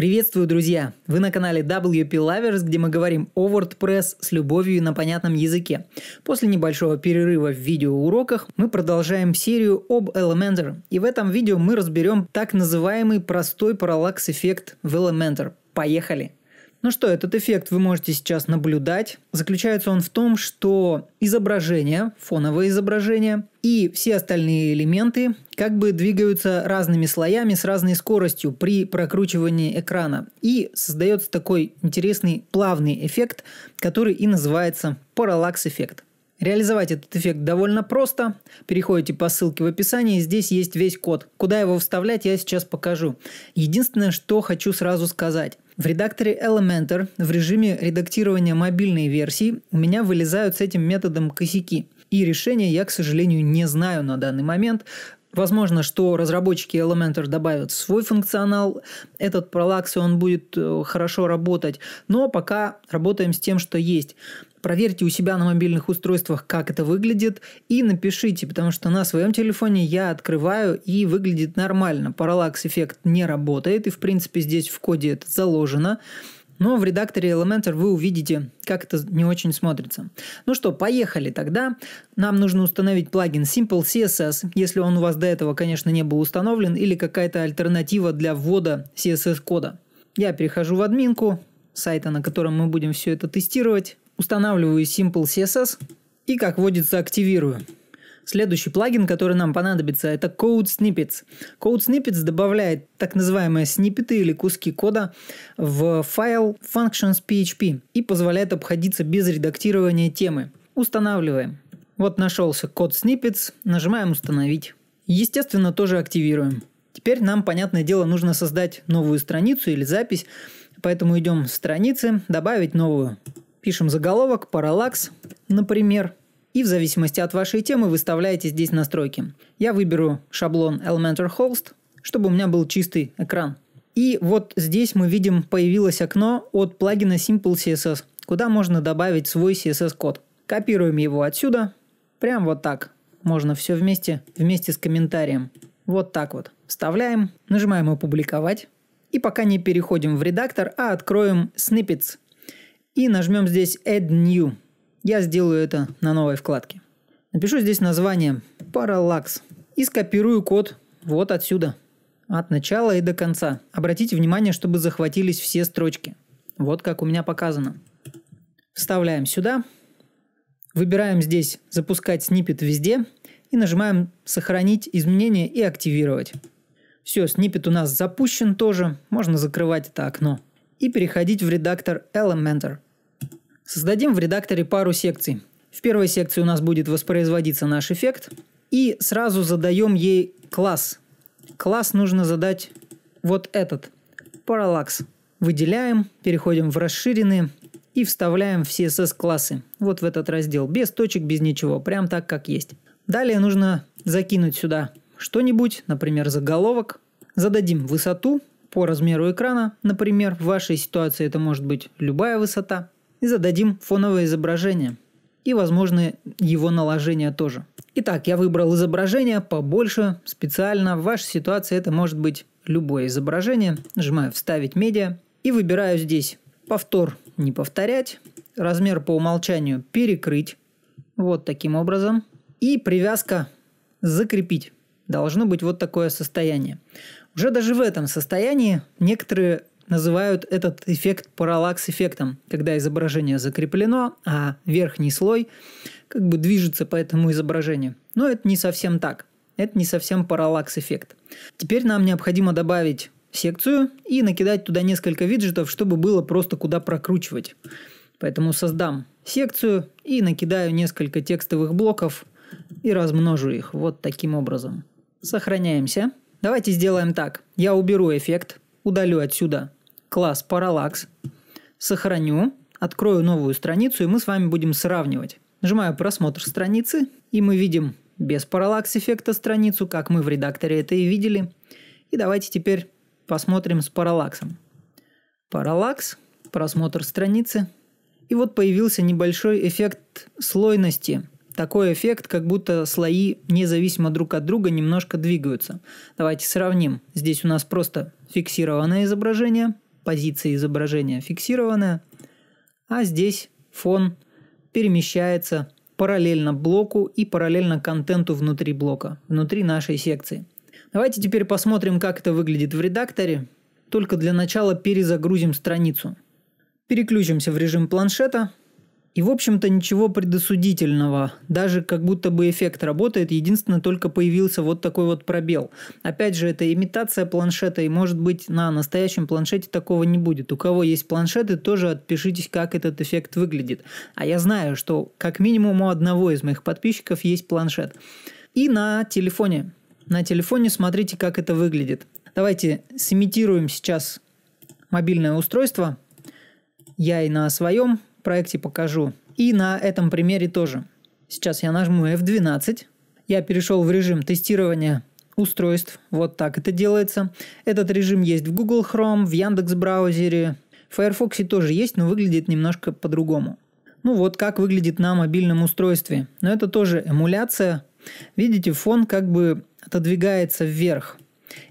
Приветствую, друзья! Вы на канале WP Lovers, где мы говорим о WordPress с любовью и на понятном языке. После небольшого перерыва в видеоуроках мы продолжаем серию об Elementor. И в этом видео мы разберем так называемый простой параллакс-эффект в Elementor. Поехали! Ну что, этот эффект вы можете сейчас наблюдать. Заключается он в том, что изображение, фоновое изображение и все остальные элементы как бы двигаются разными слоями с разной скоростью при прокручивании экрана. И создается такой интересный плавный эффект, который и называется параллакс-эффект. Реализовать этот эффект довольно просто. Переходите по ссылке в описании, здесь есть весь код. Куда его вставлять, я сейчас покажу. Единственное, что хочу сразу сказать. В редакторе Elementor в режиме редактирования мобильной версии у меня вылезают с этим методом косяки. И решения я, к сожалению, не знаю на данный момент. Возможно, что разработчики Elementor добавят свой функционал, этот пролакс, он будет э, хорошо работать, но пока работаем с тем, что есть. Проверьте у себя на мобильных устройствах, как это выглядит, и напишите, потому что на своем телефоне я открываю и выглядит нормально. Параллакс эффект не работает, и в принципе здесь в коде это заложено. Но в редакторе Elementor вы увидите, как это не очень смотрится. Ну что, поехали тогда. Нам нужно установить плагин Simple CSS, если он у вас до этого, конечно, не был установлен, или какая-то альтернатива для ввода CSS-кода. Я перехожу в админку сайта, на котором мы будем все это тестировать, устанавливаю Simple CSS и, как водится, активирую. Следующий плагин, который нам понадобится, это Code Snippets. Code Snippets добавляет так называемые сниппеты или куски кода в файл functions.php и позволяет обходиться без редактирования темы. Устанавливаем. Вот нашелся код Snippets, нажимаем «Установить». Естественно, тоже активируем. Теперь нам, понятное дело, нужно создать новую страницу или запись, поэтому идем в страницы, добавить новую. Пишем заголовок, параллакс, например – и в зависимости от вашей темы выставляете здесь настройки. Я выберу шаблон Elementor Host, чтобы у меня был чистый экран. И вот здесь мы видим появилось окно от плагина Simple CSS, куда можно добавить свой CSS-код. Копируем его отсюда, прям вот так. Можно все вместе, вместе с комментарием. Вот так вот. Вставляем, нажимаем «Опубликовать». И пока не переходим в редактор, а откроем Snippets. И нажмем здесь Add New. Я сделаю это на новой вкладке. Напишу здесь название Parallax и скопирую код вот отсюда. От начала и до конца. Обратите внимание, чтобы захватились все строчки. Вот как у меня показано. Вставляем сюда. Выбираем здесь «Запускать снипет везде» и нажимаем «Сохранить изменения и активировать». Все, снипет у нас запущен тоже. Можно закрывать это окно. И переходить в редактор Elementor – Создадим в редакторе пару секций. В первой секции у нас будет воспроизводиться наш эффект. И сразу задаем ей класс. Класс нужно задать вот этот. Parallax. Выделяем, переходим в расширенные и вставляем в CSS-классы. Вот в этот раздел. Без точек, без ничего. Прям так, как есть. Далее нужно закинуть сюда что-нибудь, например, заголовок. Зададим высоту по размеру экрана, например. В вашей ситуации это может быть любая высота и зададим фоновое изображение и возможно, его наложение тоже. Итак, я выбрал изображение побольше специально. В вашей ситуации это может быть любое изображение. Нажимаю «Вставить медиа» и выбираю здесь «Повтор не повторять», «Размер по умолчанию перекрыть» вот таким образом и «Привязка закрепить». Должно быть вот такое состояние. Уже даже в этом состоянии некоторые Называют этот эффект параллакс-эффектом, когда изображение закреплено, а верхний слой как бы движется по этому изображению. Но это не совсем так. Это не совсем параллакс-эффект. Теперь нам необходимо добавить секцию и накидать туда несколько виджетов, чтобы было просто куда прокручивать. Поэтому создам секцию и накидаю несколько текстовых блоков и размножу их вот таким образом. Сохраняемся. Давайте сделаем так. Я уберу эффект, удалю отсюда класс Parallax, сохраню, открою новую страницу, и мы с вами будем сравнивать. Нажимаю «Просмотр страницы», и мы видим без параллакс-эффекта страницу, как мы в редакторе это и видели. И давайте теперь посмотрим с параллаксом. Параллакс, просмотр страницы. И вот появился небольшой эффект слойности. Такой эффект, как будто слои независимо друг от друга немножко двигаются. Давайте сравним. Здесь у нас просто фиксированное изображение – позиция изображения фиксированная, а здесь фон перемещается параллельно блоку и параллельно контенту внутри блока, внутри нашей секции. Давайте теперь посмотрим, как это выглядит в редакторе. Только для начала перезагрузим страницу. Переключимся в режим планшета, и, в общем-то, ничего предосудительного. Даже как будто бы эффект работает, единственное, только появился вот такой вот пробел. Опять же, это имитация планшета, и, может быть, на настоящем планшете такого не будет. У кого есть планшеты, тоже отпишитесь, как этот эффект выглядит. А я знаю, что как минимум у одного из моих подписчиков есть планшет. И на телефоне. На телефоне смотрите, как это выглядит. Давайте сымитируем сейчас мобильное устройство. Я и на своем проекте покажу. И на этом примере тоже. Сейчас я нажму F12. Я перешел в режим тестирования устройств. Вот так это делается. Этот режим есть в Google Chrome, в Яндекс браузере. В Firefox тоже есть, но выглядит немножко по-другому. Ну вот как выглядит на мобильном устройстве. Но это тоже эмуляция. Видите, фон как бы отодвигается вверх.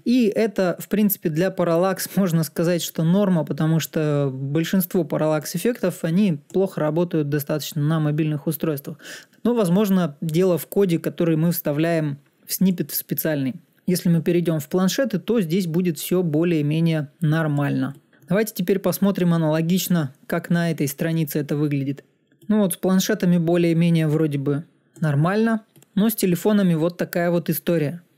И это, в принципе, для параллакс можно сказать, что норма, потому что большинство параллакс-эффектов, они плохо работают достаточно на мобильных устройствах. Но, возможно, дело в коде, который мы вставляем в снипет специальный. Если мы перейдем в планшеты, то здесь будет все более-менее нормально. Давайте теперь посмотрим аналогично, как на этой странице это выглядит. Ну вот с планшетами более-менее вроде бы нормально, но с телефонами вот такая вот история –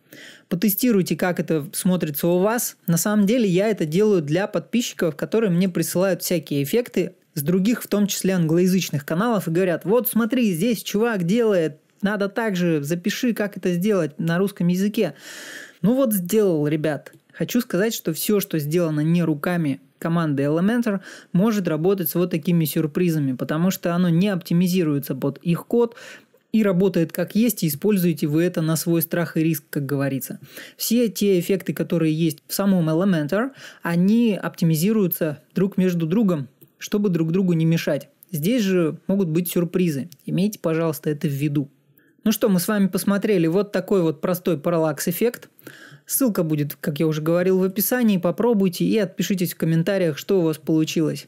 Потестируйте, как это смотрится у вас. На самом деле я это делаю для подписчиков, которые мне присылают всякие эффекты с других, в том числе англоязычных каналов, и говорят, вот смотри, здесь чувак делает, надо также запиши, как это сделать на русском языке. Ну вот сделал, ребят. Хочу сказать, что все, что сделано не руками команды Elementor, может работать с вот такими сюрпризами, потому что оно не оптимизируется под их код, и работает как есть, и используете вы это на свой страх и риск, как говорится. Все те эффекты, которые есть в самом Elementor, они оптимизируются друг между другом, чтобы друг другу не мешать. Здесь же могут быть сюрпризы. Имейте, пожалуйста, это в виду. Ну что, мы с вами посмотрели вот такой вот простой параллакс-эффект. Ссылка будет, как я уже говорил, в описании. Попробуйте и отпишитесь в комментариях, что у вас получилось.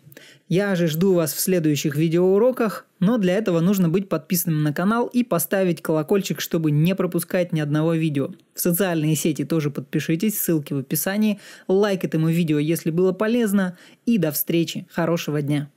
Я же жду вас в следующих видеоуроках, но для этого нужно быть подписанным на канал и поставить колокольчик, чтобы не пропускать ни одного видео. В социальные сети тоже подпишитесь, ссылки в описании. Лайк этому видео, если было полезно. И до встречи. Хорошего дня.